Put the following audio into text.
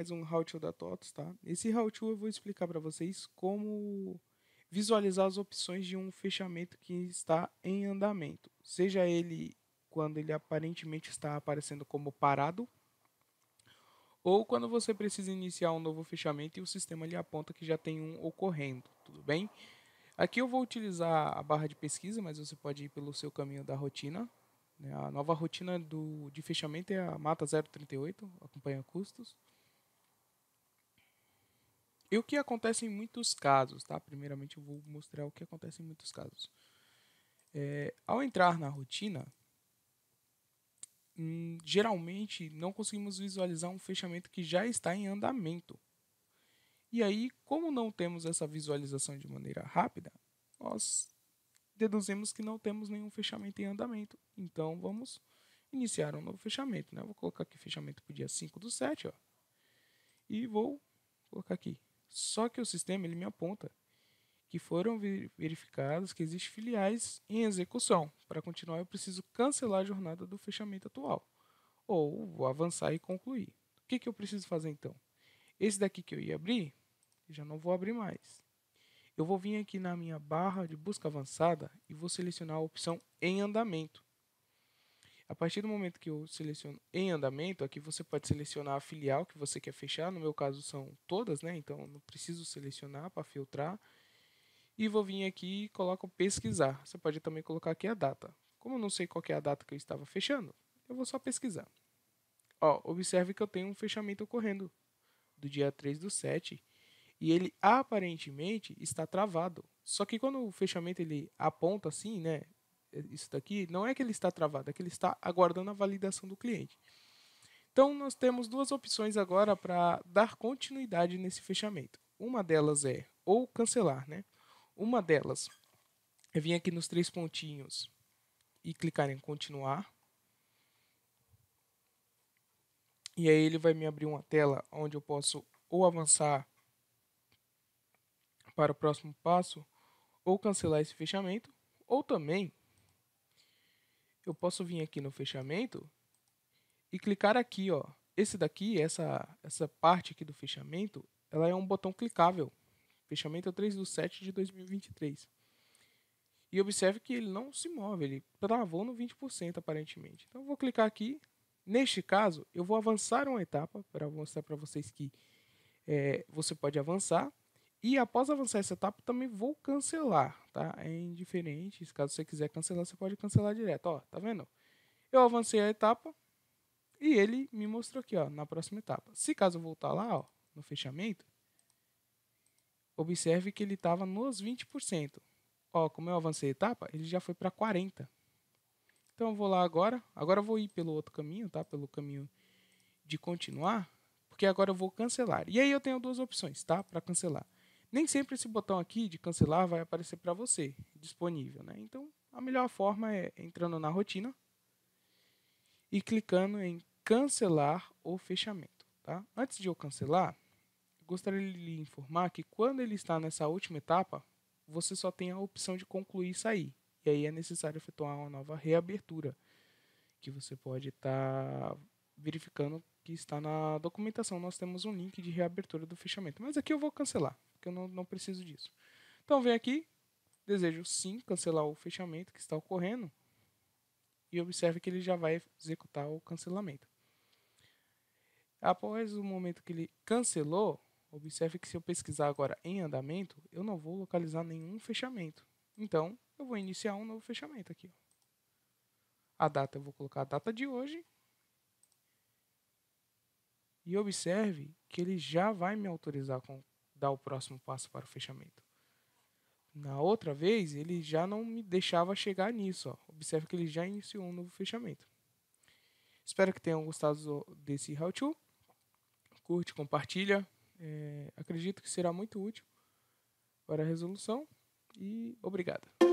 mais um how da TOTOS, tá? Esse how eu vou explicar para vocês como visualizar as opções de um fechamento que está em andamento. Seja ele quando ele aparentemente está aparecendo como parado, ou quando você precisa iniciar um novo fechamento e o sistema lhe aponta que já tem um ocorrendo, tudo bem? Aqui eu vou utilizar a barra de pesquisa, mas você pode ir pelo seu caminho da rotina. Né? A nova rotina do, de fechamento é a Mata 038, acompanha custos. E o que acontece em muitos casos, tá? Primeiramente eu vou mostrar o que acontece em muitos casos. É, ao entrar na rotina, hum, geralmente não conseguimos visualizar um fechamento que já está em andamento. E aí, como não temos essa visualização de maneira rápida, nós deduzimos que não temos nenhum fechamento em andamento. Então, vamos iniciar um novo fechamento. Né? vou colocar aqui fechamento para o dia 5 do 7. Ó, e vou colocar aqui só que o sistema ele me aponta que foram verificados que existem filiais em execução. Para continuar, eu preciso cancelar a jornada do fechamento atual. Ou vou avançar e concluir. O que, que eu preciso fazer então? Esse daqui que eu ia abrir, já não vou abrir mais. Eu vou vir aqui na minha barra de busca avançada e vou selecionar a opção em andamento. A partir do momento que eu seleciono em andamento, aqui você pode selecionar a filial que você quer fechar. No meu caso são todas, né? Então não preciso selecionar para filtrar. E vou vir aqui e coloco pesquisar. Você pode também colocar aqui a data. Como eu não sei qual é a data que eu estava fechando, eu vou só pesquisar. Ó, observe que eu tenho um fechamento ocorrendo do dia 3 do 7 e ele aparentemente está travado. Só que quando o fechamento ele aponta assim, né, isso daqui, não é que ele está travado, é que ele está aguardando a validação do cliente. Então, nós temos duas opções agora para dar continuidade nesse fechamento. Uma delas é ou cancelar, né? Uma delas é vir aqui nos três pontinhos e clicar em continuar. E aí ele vai me abrir uma tela onde eu posso ou avançar para o próximo passo ou cancelar esse fechamento, ou também eu posso vir aqui no fechamento e clicar aqui, ó. Esse daqui, essa, essa parte aqui do fechamento, ela é um botão clicável. Fechamento 3 é do 7 de 2023. E observe que ele não se move, ele travou no 20% aparentemente. Então vou clicar aqui. Neste caso, eu vou avançar uma etapa para mostrar para vocês que é, você pode avançar. E após avançar essa etapa, também vou cancelar, tá? É indiferente, caso você quiser cancelar, você pode cancelar direto. Ó, tá vendo? Eu avancei a etapa e ele me mostrou aqui, ó, na próxima etapa. Se caso eu voltar lá, ó, no fechamento, observe que ele estava nos 20%. Ó, como eu avancei a etapa, ele já foi para 40%. Então eu vou lá agora, agora eu vou ir pelo outro caminho, tá? Pelo caminho de continuar, porque agora eu vou cancelar. E aí eu tenho duas opções, tá? Para cancelar nem sempre esse botão aqui de cancelar vai aparecer para você, disponível. Né? Então, a melhor forma é entrando na rotina e clicando em cancelar o fechamento. Tá? Antes de eu cancelar, gostaria de lhe informar que quando ele está nessa última etapa, você só tem a opção de concluir e sair. E aí é necessário efetuar uma nova reabertura, que você pode estar tá verificando que está na documentação. Nós temos um link de reabertura do fechamento. Mas aqui eu vou cancelar porque eu não, não preciso disso. Então vem aqui, desejo sim cancelar o fechamento que está ocorrendo e observe que ele já vai executar o cancelamento. Após o momento que ele cancelou, observe que se eu pesquisar agora em andamento, eu não vou localizar nenhum fechamento. Então, eu vou iniciar um novo fechamento aqui. A data, eu vou colocar a data de hoje. E observe que ele já vai me autorizar com dar o próximo passo para o fechamento. Na outra vez, ele já não me deixava chegar nisso. Ó. Observe que ele já iniciou um novo fechamento. Espero que tenham gostado desse how-to. Curte, compartilha. É, acredito que será muito útil para a resolução. E obrigado.